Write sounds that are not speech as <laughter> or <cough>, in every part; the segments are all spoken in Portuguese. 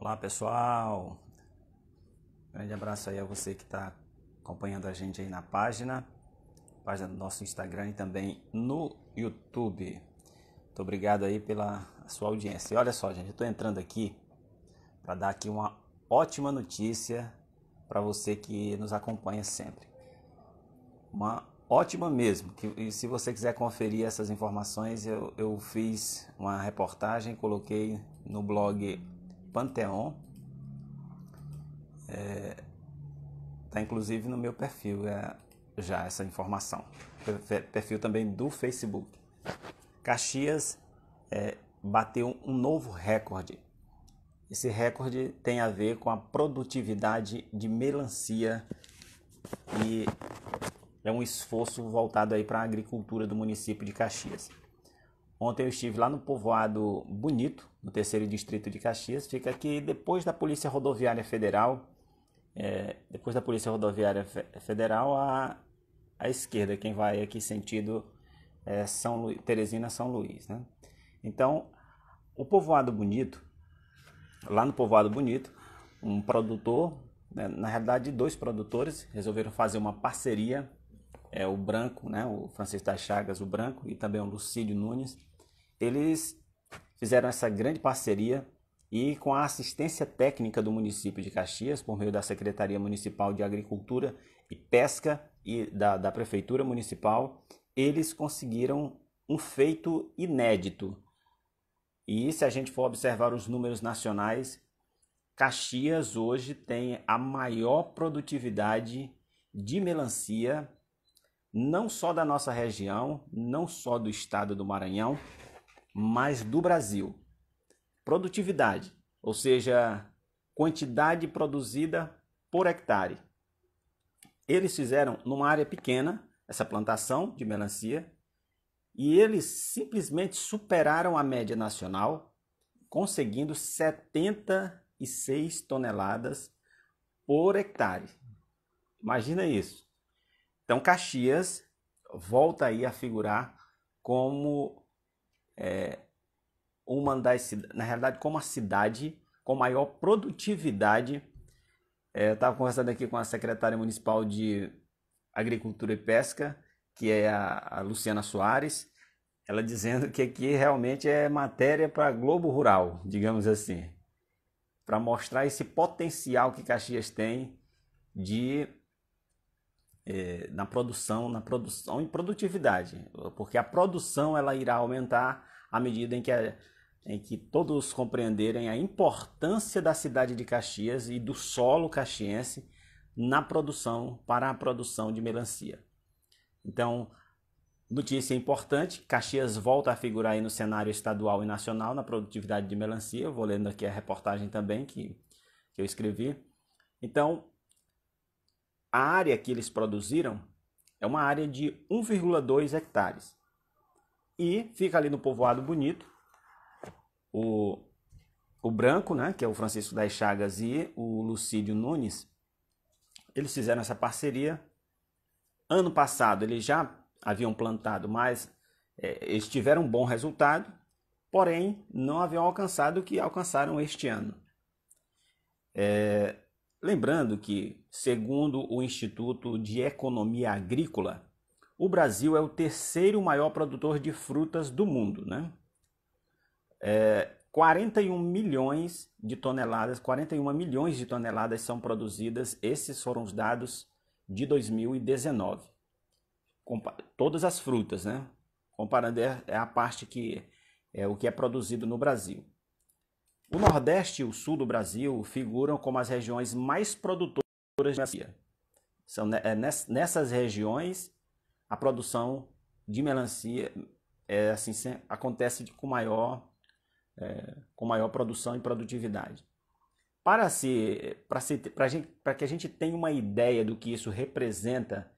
Olá pessoal, grande abraço aí a você que está acompanhando a gente aí na página, página do nosso Instagram e também no YouTube. Muito obrigado aí pela sua audiência. E olha só, gente, eu estou entrando aqui para dar aqui uma ótima notícia para você que nos acompanha sempre. Uma ótima mesmo. Que, e se você quiser conferir essas informações, eu, eu fiz uma reportagem, coloquei no blog Panteon. É, tá inclusive no meu perfil é, já essa informação. Perfil também do Facebook. Caxias é, bateu um novo recorde. Esse recorde tem a ver com a produtividade de melancia e é um esforço voltado aí para a agricultura do município de Caxias. Ontem eu estive lá no povoado Bonito, no terceiro distrito de Caxias. Fica aqui depois da Polícia Rodoviária Federal, é, depois da Polícia Rodoviária Federal, a, a esquerda, quem vai aqui sentido é São Lu... Teresina São Luís, né? Então, o povoado Bonito, lá no povoado Bonito, um produtor, né, na realidade dois produtores resolveram fazer uma parceria, é o Branco, né, o Francisco das Chagas, o Branco e também o Lucídio Nunes, eles fizeram essa grande parceria e com a assistência técnica do município de Caxias, por meio da Secretaria Municipal de Agricultura e Pesca e da, da Prefeitura Municipal, eles conseguiram um feito inédito. E se a gente for observar os números nacionais, Caxias hoje tem a maior produtividade de melancia, não só da nossa região, não só do estado do Maranhão, mas do Brasil. Produtividade, ou seja, quantidade produzida por hectare. Eles fizeram numa área pequena essa plantação de melancia e eles simplesmente superaram a média nacional, conseguindo 76 toneladas por hectare. Imagina isso. Então Caxias volta aí a figurar como é, uma das na realidade como a cidade com maior produtividade. É, Estava conversando aqui com a secretária municipal de Agricultura e Pesca, que é a, a Luciana Soares, ela dizendo que aqui realmente é matéria para Globo Rural, digamos assim, para mostrar esse potencial que Caxias tem de é, na produção, na produção e produtividade, porque a produção ela irá aumentar à medida em que, a, em que todos compreenderem a importância da cidade de Caxias e do solo caxiense na produção para a produção de melancia. Então, notícia importante, Caxias volta a figurar aí no cenário estadual e nacional na produtividade de melancia. Eu vou lendo aqui a reportagem também que, que eu escrevi. Então, a área que eles produziram é uma área de 1,2 hectares. E fica ali no povoado bonito o, o Branco, né, que é o Francisco das Chagas e o Lucídio Nunes. Eles fizeram essa parceria. Ano passado eles já haviam plantado, mas é, eles tiveram um bom resultado, porém não haviam alcançado o que alcançaram este ano. É, Lembrando que, segundo o Instituto de Economia Agrícola, o Brasil é o terceiro maior produtor de frutas do mundo, né? É, 41 milhões de toneladas, 41 milhões de toneladas são produzidas, esses foram os dados de 2019. Compa todas as frutas, né? Comparando é, é a parte que é o que é produzido no Brasil. O Nordeste e o Sul do Brasil figuram como as regiões mais produtoras de melancia. São é, nessas regiões a produção de melancia é, assim, acontece com maior, é, com maior produção e produtividade. Para, se, para, se, para, gente, para que a gente tenha uma ideia do que isso representa,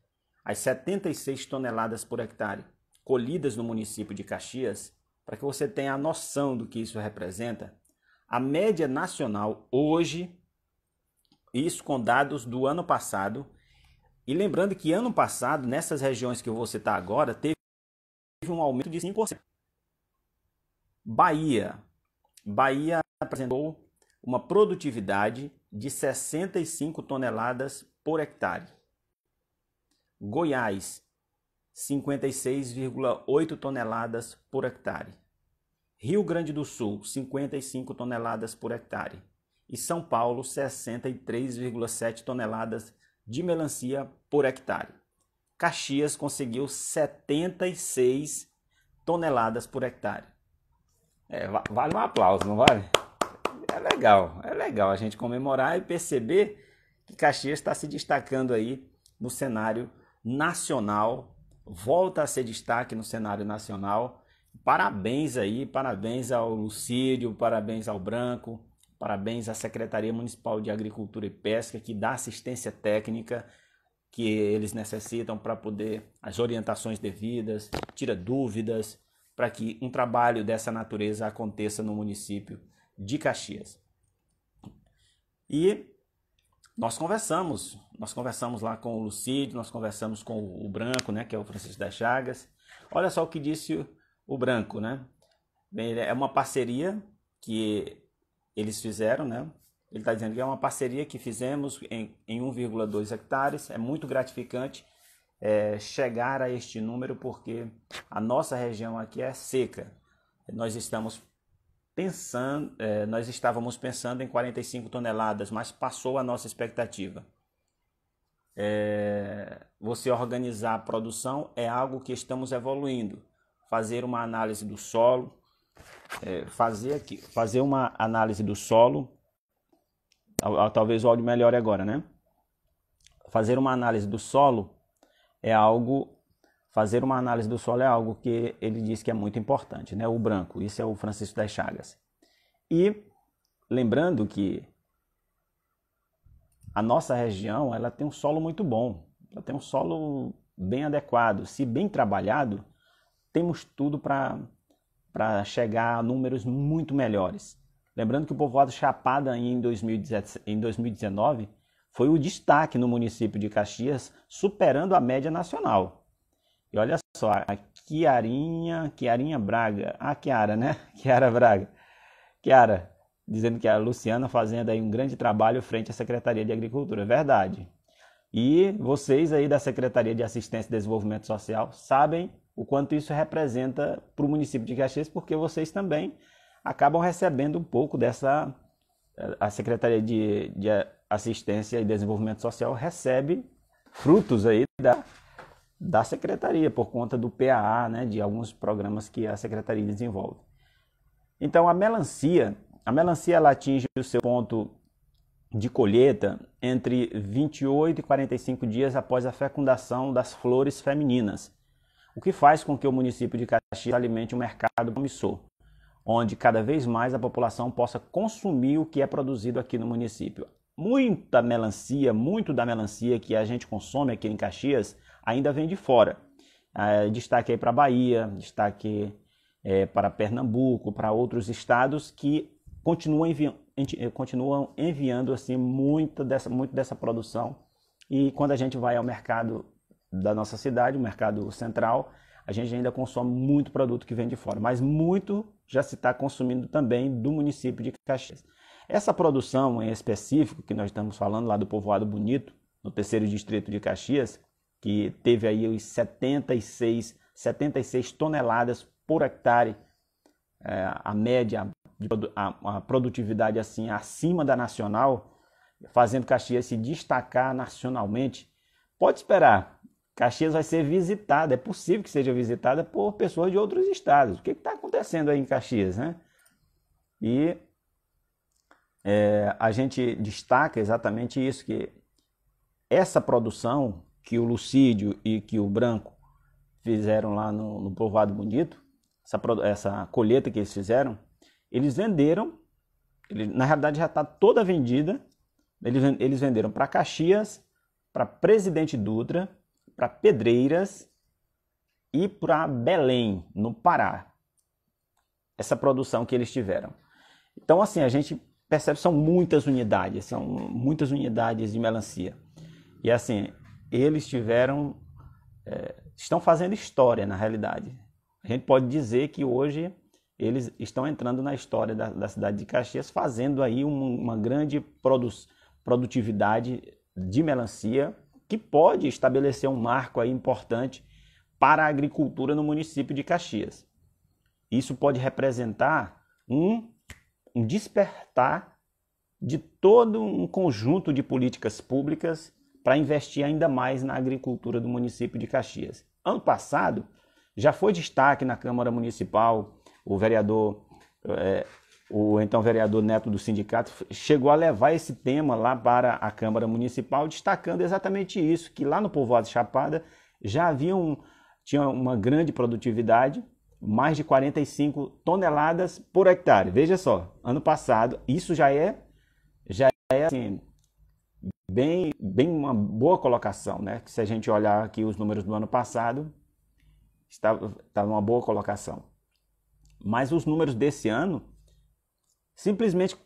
as 76 toneladas por hectare colhidas no município de Caxias, para que você tenha a noção do que isso representa, a média nacional hoje, isso com dados do ano passado, e lembrando que ano passado, nessas regiões que eu vou citar tá agora, teve um aumento de 5%. Bahia. Bahia apresentou uma produtividade de 65 toneladas por hectare. Goiás, 56,8 toneladas por hectare. Rio Grande do Sul, 55 toneladas por hectare. E São Paulo, 63,7 toneladas de melancia por hectare. Caxias conseguiu 76 toneladas por hectare. É, vale um aplauso, não vale? É legal, é legal a gente comemorar e perceber que Caxias está se destacando aí no cenário nacional, volta a ser destaque no cenário nacional Parabéns aí, parabéns ao Lucídio, parabéns ao Branco, parabéns à Secretaria Municipal de Agricultura e Pesca, que dá assistência técnica que eles necessitam para poder as orientações devidas, tira dúvidas, para que um trabalho dessa natureza aconteça no município de Caxias. E nós conversamos, nós conversamos lá com o Lucídio, nós conversamos com o Branco, né, que é o Francisco das Chagas. Olha só o que disse o branco, né? Bem, é uma parceria que eles fizeram, né? Ele está dizendo que é uma parceria que fizemos em, em 1,2 hectares. É muito gratificante é, chegar a este número porque a nossa região aqui é seca. Nós estamos pensando, é, nós estávamos pensando em 45 toneladas, mas passou a nossa expectativa. É, você organizar a produção é algo que estamos evoluindo fazer uma análise do solo, é, fazer aqui, fazer uma análise do solo, ah, talvez o áudio melhore agora, né? Fazer uma análise do solo é algo, fazer uma análise do solo é algo que ele diz que é muito importante, né? O branco, isso é o Francisco das Chagas. E lembrando que a nossa região, ela tem um solo muito bom, ela tem um solo bem adequado, se bem trabalhado, temos tudo para chegar a números muito melhores. Lembrando que o povoado Chapada em 2019 foi o destaque no município de Caxias, superando a média nacional. E olha só, a Kiarinha, Kiarinha Braga, a Kiara, né? Kiara <laughs> Braga. Kiara, dizendo que a Luciana fazendo aí um grande trabalho frente à Secretaria de Agricultura. É verdade. E vocês aí da Secretaria de Assistência e Desenvolvimento Social sabem o quanto isso representa para o município de Caxias, porque vocês também acabam recebendo um pouco dessa. Eh, a Secretaria de, de Assistência e Desenvolvimento Social recebe frutos aí da, da Secretaria, por conta do PAA, né, de alguns programas que a Secretaria desenvolve. Então, a melancia, a melancia ela atinge o seu ponto de colheita entre 28 e 45 dias após a fecundação das flores femininas o que faz com que o município de Caxias alimente um mercado promissor, onde cada vez mais a população possa consumir o que é produzido aqui no município. Muita melancia, muito da melancia que a gente consome aqui em Caxias ainda vem de fora. Ah, é, destaque aí para a Bahia, destaque é, para Pernambuco, para outros estados que continuam, envi eh, continuam enviando assim muita dessa, muito dessa produção. E quando a gente vai ao mercado da nossa cidade, o mercado central, a gente ainda consome muito produto que vem de fora, mas muito já se está consumindo também do município de Caxias. Essa produção em específico que nós estamos falando lá do povoado Bonito, no terceiro distrito de Caxias, que teve aí os 76, 76 toneladas por hectare, é, a média, de, a, a produtividade assim acima da nacional, fazendo Caxias se destacar nacionalmente. Pode esperar, Caxias vai ser visitada, é possível que seja visitada por pessoas de outros estados. O que está acontecendo aí em Caxias, né? E é, a gente destaca exatamente isso, que essa produção que o Lucídio e que o Branco fizeram lá no, no Povoado Bonito, essa, essa colheita que eles fizeram, eles venderam, ele, na realidade já está toda vendida, eles, eles venderam para Caxias, para Presidente Dutra, para Pedreiras e para Belém, no Pará. Essa produção que eles tiveram. Então, assim, a gente percebe são muitas unidades, são muitas unidades de melancia. E assim, eles tiveram, é, estão fazendo história na realidade. A gente pode dizer que hoje eles estão entrando na história da, da cidade de Caxias, fazendo aí uma, uma grande produ, produtividade de melancia que pode estabelecer um marco aí importante para a agricultura no município de Caxias. Isso pode representar um, um despertar de todo um conjunto de políticas públicas para investir ainda mais na agricultura do município de Caxias. Ano passado, já foi destaque na Câmara Municipal o vereador é, o então vereador Neto do sindicato chegou a levar esse tema lá para a Câmara Municipal, destacando exatamente isso, que lá no povoado Chapada já havia um, tinha uma grande produtividade, mais de 45 toneladas por hectare. Veja só, ano passado, isso já é já é assim, bem, bem uma boa colocação, né? Se a gente olhar aqui os números do ano passado, estava, estava uma boa colocação. Mas os números desse ano simplesmente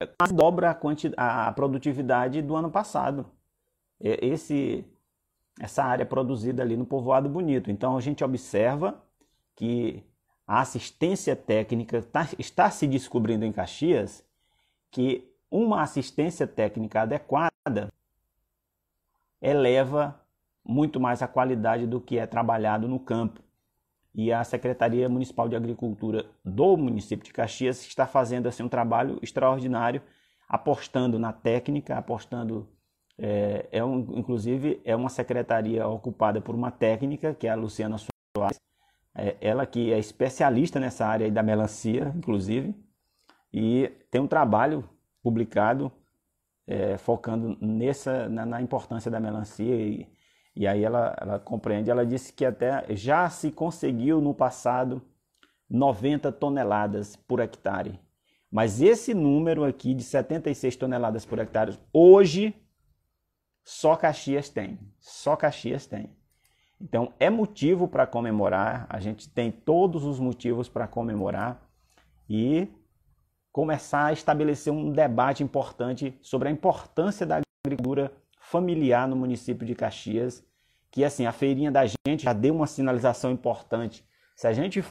é, quase dobra a, a produtividade do ano passado. Esse, essa área produzida ali no povoado bonito. Então a gente observa que a assistência técnica tá, está se descobrindo em Caxias que uma assistência técnica adequada eleva muito mais a qualidade do que é trabalhado no campo e a Secretaria Municipal de Agricultura do município de Caxias está fazendo assim um trabalho extraordinário, apostando na técnica, apostando é, é um, inclusive é uma secretaria ocupada por uma técnica que é a Luciana Soares, é, ela que é especialista nessa área da melancia, inclusive, e tem um trabalho publicado é, focando nessa na, na importância da melancia e e aí ela, ela compreende, ela disse que até já se conseguiu no passado 90 toneladas por hectare. Mas esse número aqui de 76 toneladas por hectare, hoje só Caxias tem. Só Caxias tem. Então é motivo para comemorar, a gente tem todos os motivos para comemorar e começar a estabelecer um debate importante sobre a importância da agricultura familiar no município de Caxias, que assim, a feirinha da gente já deu uma sinalização importante. Se a gente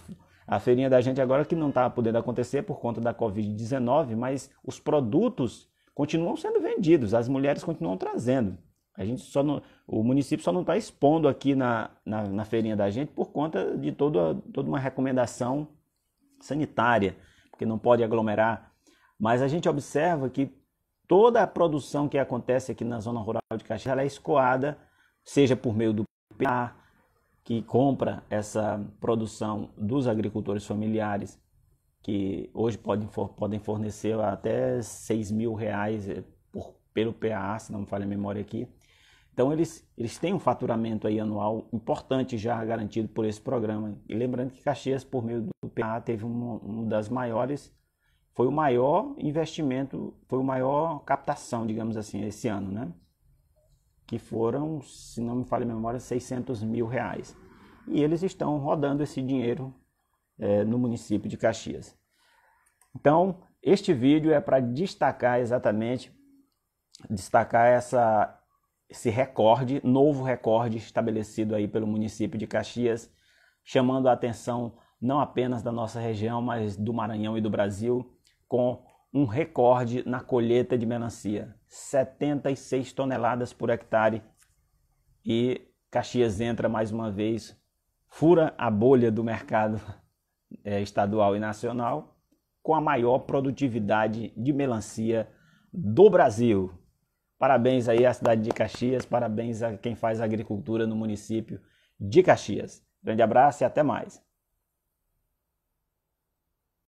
a feirinha da gente agora que não está podendo acontecer por conta da Covid-19, mas os produtos continuam sendo vendidos, as mulheres continuam trazendo. A gente só não, o município só não está expondo aqui na, na, na, feirinha da gente por conta de toda, toda uma recomendação sanitária, porque não pode aglomerar. Mas a gente observa que toda a produção que acontece aqui na zona rural de Caxias é escoada, seja por meio do PA, que compra essa produção dos agricultores familiares, que hoje podem, podem fornecer até 6 mil reais eh, por, pelo PA, se não me falha a memória aqui. Então eles, eles têm um faturamento aí anual importante já garantido por esse programa. E lembrando que Caxias, por meio do PA, teve uma, uma das maiores foi o maior investimento, foi o maior captação, digamos assim, esse ano, né? Que foram, se não me falha a memória, 600 mil reais. E eles estão rodando esse dinheiro é, no município de Caxias. Então, este vídeo é para destacar exatamente, destacar essa, esse recorde, novo recorde estabelecido aí pelo município de Caxias, chamando a atenção não apenas da nossa região, mas do Maranhão e do Brasil com um recorde na colheita de melancia, 76 toneladas por hectare. E Caxias entra mais uma vez, fura a bolha do mercado é, <laughs> estadual e nacional com a maior produtividade de melancia do Brasil. Parabéns aí à cidade de Caxias, parabéns a quem faz agricultura no município de Caxias. Grande abraço e até mais.